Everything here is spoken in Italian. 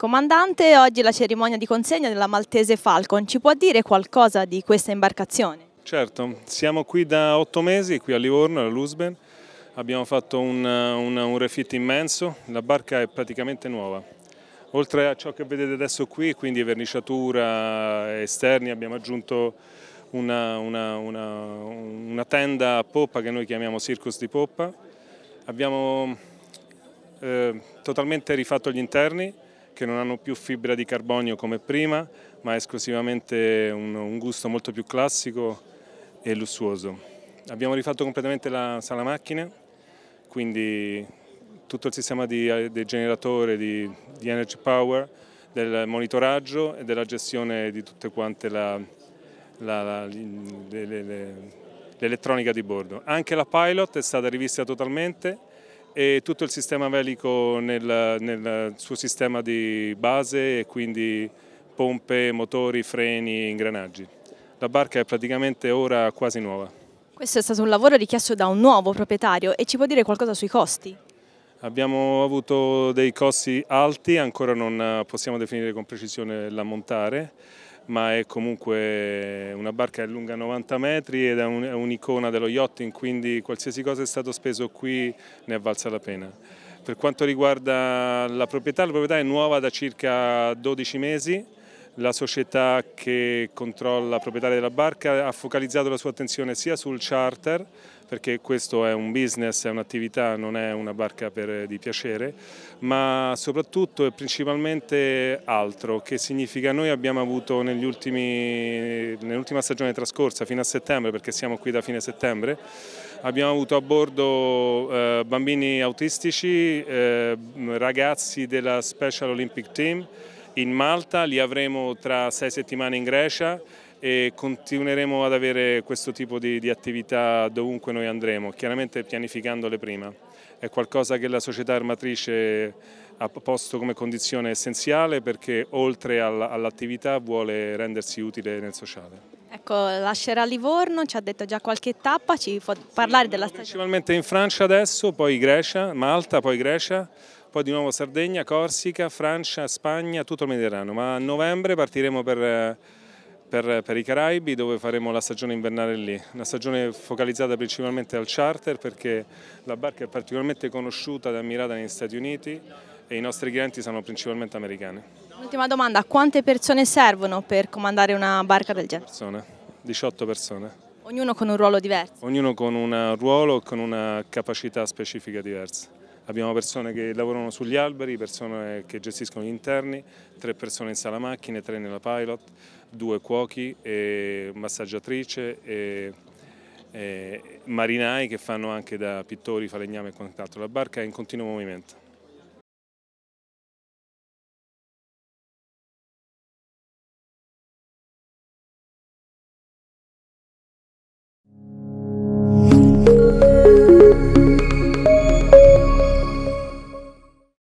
Comandante, oggi la cerimonia di consegna della Maltese Falcon, ci può dire qualcosa di questa imbarcazione? Certo, siamo qui da otto mesi, qui a Livorno, alla Lusben, abbiamo fatto un, un, un refit immenso, la barca è praticamente nuova. Oltre a ciò che vedete adesso qui, quindi verniciatura, eh, esterni, abbiamo aggiunto una, una, una, una tenda a poppa che noi chiamiamo Circus di Poppa. Abbiamo eh, totalmente rifatto gli interni, che non hanno più fibra di carbonio come prima, ma esclusivamente un, un gusto molto più classico e lussuoso. Abbiamo rifatto completamente la sala macchine, quindi tutto il sistema di, eh, del generatore di, di energy power, del monitoraggio e della gestione di tutte quante la, la, la, l'elettronica di bordo. Anche la pilot è stata rivista totalmente e tutto il sistema velico nel, nel suo sistema di base e quindi pompe, motori, freni, ingranaggi. La barca è praticamente ora quasi nuova. Questo è stato un lavoro richiesto da un nuovo proprietario e ci può dire qualcosa sui costi? Abbiamo avuto dei costi alti, ancora non possiamo definire con precisione l'ammontare, ma è comunque una barca lunga 90 metri ed è un'icona dello yachting, quindi qualsiasi cosa è stato speso qui ne è valsa la pena. Per quanto riguarda la proprietà, la proprietà è nuova da circa 12 mesi, la società che controlla la proprietaria della barca ha focalizzato la sua attenzione sia sul charter, perché questo è un business, è un'attività, non è una barca per, eh, di piacere, ma soprattutto e principalmente altro, che significa noi abbiamo avuto nell'ultima stagione trascorsa, fino a settembre, perché siamo qui da fine settembre, abbiamo avuto a bordo eh, bambini autistici, eh, ragazzi della Special Olympic Team, in Malta, li avremo tra sei settimane in Grecia e continueremo ad avere questo tipo di, di, attività dovunque noi andremo, chiaramente pianificandole prima. È qualcosa che la società armatrice ha posto come condizione essenziale perché oltre all'attività vuole rendersi utile nel sociale. Ecco, lascerà Livorno, ci ha detto già qualche tappa, ci può parlare sì, della stagione? Principalmente in Francia adesso, poi Grecia, Malta, poi Grecia poi di nuovo Sardegna, Corsica, Francia, Spagna, tutto il Mediterraneo, ma a novembre partiremo per, per, per i Caraibi dove faremo la stagione invernale lì, una stagione focalizzata principalmente al charter perché la barca è particolarmente conosciuta ed ammirata negli Stati Uniti e i nostri clienti sono principalmente americani. Ultima domanda, quante persone servono per comandare una barca del genere? Persone, 18 persone. Ognuno con un ruolo diverso? Ognuno con un ruolo e con una capacità specifica diversa. Abbiamo persone che lavorano sugli alberi, persone che gestiscono gli interni, tre persone in sala macchine, tre nella pilot, due cuochi, e massaggiatrice e marinai che fanno anche da pittori, falegname e quant'altro. La barca è in continuo movimento.